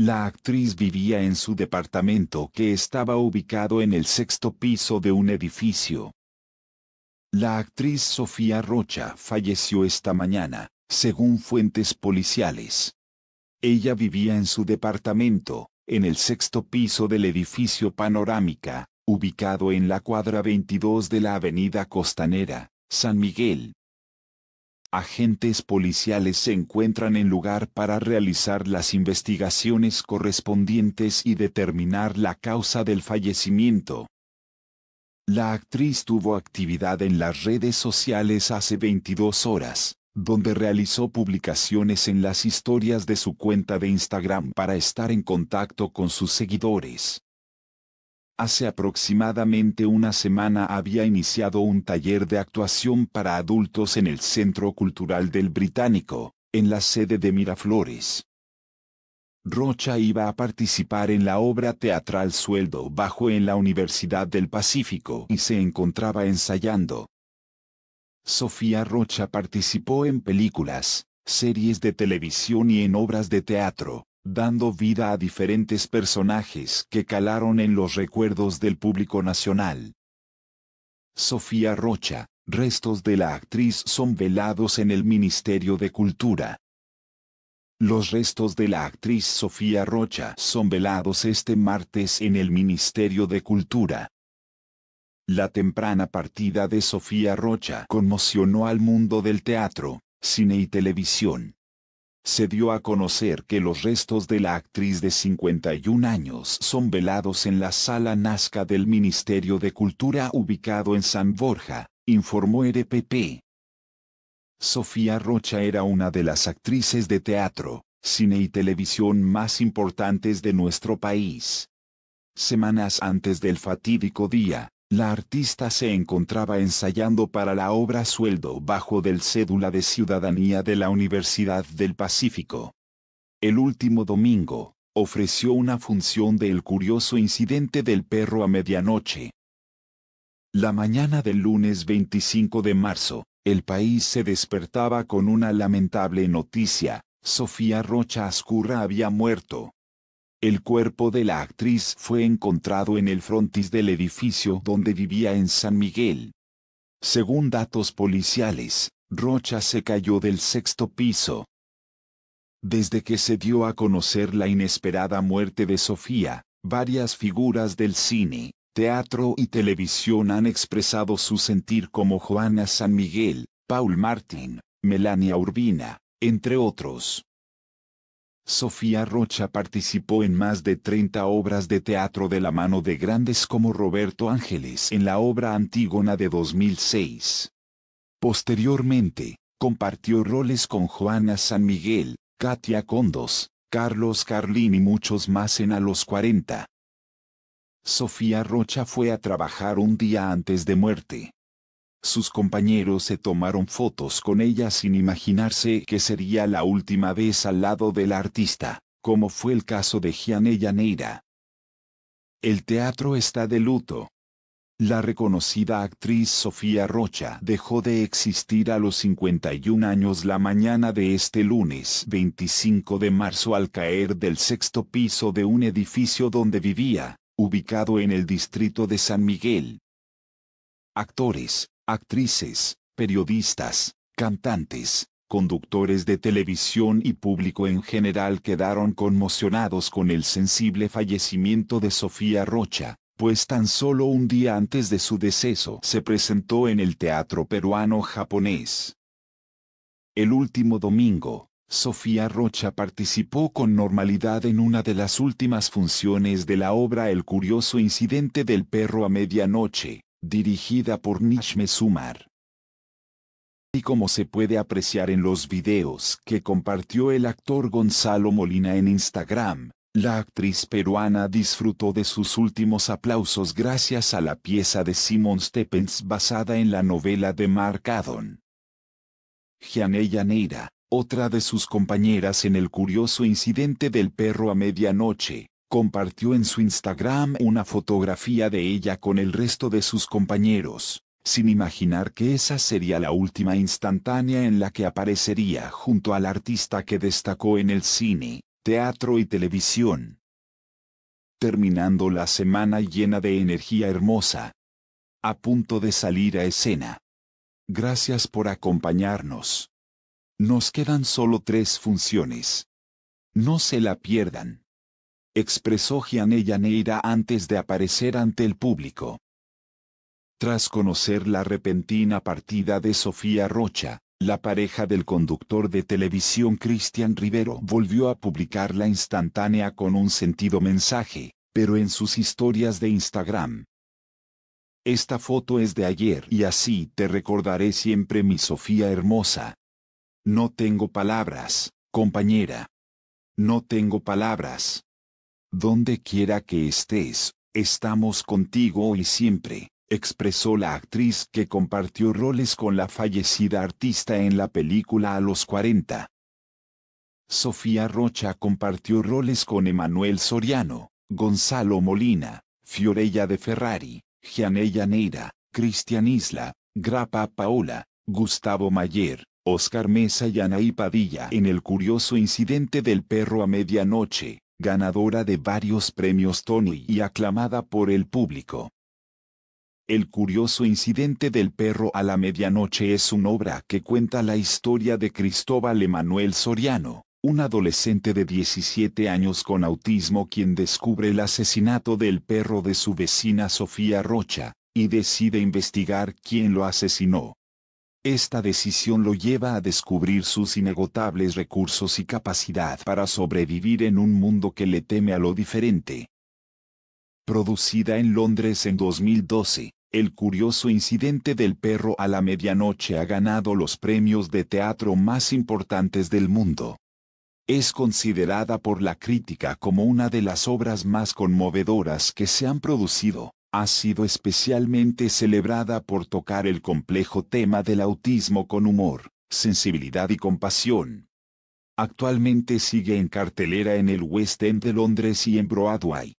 La actriz vivía en su departamento que estaba ubicado en el sexto piso de un edificio. La actriz Sofía Rocha falleció esta mañana, según fuentes policiales. Ella vivía en su departamento, en el sexto piso del edificio Panorámica, ubicado en la cuadra 22 de la Avenida Costanera, San Miguel, agentes policiales se encuentran en lugar para realizar las investigaciones correspondientes y determinar la causa del fallecimiento. La actriz tuvo actividad en las redes sociales hace 22 horas, donde realizó publicaciones en las historias de su cuenta de Instagram para estar en contacto con sus seguidores. Hace aproximadamente una semana había iniciado un taller de actuación para adultos en el Centro Cultural del Británico, en la sede de Miraflores. Rocha iba a participar en la obra teatral Sueldo Bajo en la Universidad del Pacífico y se encontraba ensayando. Sofía Rocha participó en películas, series de televisión y en obras de teatro, dando vida a diferentes personajes que calaron en los recuerdos del público nacional. Sofía Rocha, restos de la actriz son velados en el Ministerio de Cultura. Los restos de la actriz Sofía Rocha son velados este martes en el Ministerio de Cultura. La temprana partida de Sofía Rocha conmocionó al mundo del teatro, cine y televisión se dio a conocer que los restos de la actriz de 51 años son velados en la sala Nazca del Ministerio de Cultura ubicado en San Borja, informó RPP. E Sofía Rocha era una de las actrices de teatro, cine y televisión más importantes de nuestro país. Semanas antes del fatídico día, la artista se encontraba ensayando para la obra Sueldo bajo del Cédula de Ciudadanía de la Universidad del Pacífico. El último domingo, ofreció una función del curioso incidente del perro a medianoche. La mañana del lunes 25 de marzo, el país se despertaba con una lamentable noticia, Sofía Rocha Ascurra había muerto. El cuerpo de la actriz fue encontrado en el frontis del edificio donde vivía en San Miguel. Según datos policiales, Rocha se cayó del sexto piso. Desde que se dio a conocer la inesperada muerte de Sofía, varias figuras del cine, teatro y televisión han expresado su sentir como Joana San Miguel, Paul Martin, Melania Urbina, entre otros. Sofía Rocha participó en más de 30 obras de teatro de la mano de grandes como Roberto Ángeles en la obra Antígona de 2006. Posteriormente, compartió roles con Juana San Miguel, Katia Condos, Carlos Carlín y muchos más en A los 40. Sofía Rocha fue a trabajar un día antes de muerte. Sus compañeros se tomaron fotos con ella sin imaginarse que sería la última vez al lado del artista, como fue el caso de Gianella Neira. El teatro está de luto. La reconocida actriz Sofía Rocha dejó de existir a los 51 años la mañana de este lunes 25 de marzo al caer del sexto piso de un edificio donde vivía, ubicado en el distrito de San Miguel. Actores, actrices, periodistas, cantantes, conductores de televisión y público en general quedaron conmocionados con el sensible fallecimiento de Sofía Rocha, pues tan solo un día antes de su deceso se presentó en el Teatro Peruano Japonés. El último domingo, Sofía Rocha participó con normalidad en una de las últimas funciones de la obra El curioso incidente del perro a medianoche, dirigida por Nishme Sumar. Y como se puede apreciar en los videos que compartió el actor Gonzalo Molina en Instagram, la actriz peruana disfrutó de sus últimos aplausos gracias a la pieza de Simon Steppens basada en la novela de Mark Adon. Gianella Neira, otra de sus compañeras en el curioso incidente del perro a medianoche, compartió en su Instagram una fotografía de ella con el resto de sus compañeros, sin imaginar que esa sería la última instantánea en la que aparecería junto al artista que destacó en el cine, teatro y televisión. Terminando la semana llena de energía hermosa. A punto de salir a escena. Gracias por acompañarnos. Nos quedan solo tres funciones. No se la pierdan expresó Gianella Neira antes de aparecer ante el público. Tras conocer la repentina partida de Sofía Rocha, la pareja del conductor de televisión Cristian Rivero volvió a publicarla instantánea con un sentido mensaje, pero en sus historias de Instagram. Esta foto es de ayer y así te recordaré siempre mi Sofía hermosa. No tengo palabras, compañera. No tengo palabras. Donde quiera que estés, estamos contigo hoy siempre, expresó la actriz que compartió roles con la fallecida artista en la película A los 40. Sofía Rocha compartió roles con Emanuel Soriano, Gonzalo Molina, Fiorella de Ferrari, Gianella Neira, Cristian Isla, Grapa Paola, Gustavo Mayer, Oscar Mesa y Anaí Padilla en el curioso incidente del perro a medianoche, ganadora de varios premios Tony y aclamada por el público. El curioso incidente del perro a la medianoche es una obra que cuenta la historia de Cristóbal Emanuel Soriano, un adolescente de 17 años con autismo quien descubre el asesinato del perro de su vecina Sofía Rocha, y decide investigar quién lo asesinó. Esta decisión lo lleva a descubrir sus inagotables recursos y capacidad para sobrevivir en un mundo que le teme a lo diferente. Producida en Londres en 2012, el curioso incidente del perro a la medianoche ha ganado los premios de teatro más importantes del mundo. Es considerada por la crítica como una de las obras más conmovedoras que se han producido ha sido especialmente celebrada por tocar el complejo tema del autismo con humor, sensibilidad y compasión. Actualmente sigue en cartelera en el West End de Londres y en Broadway.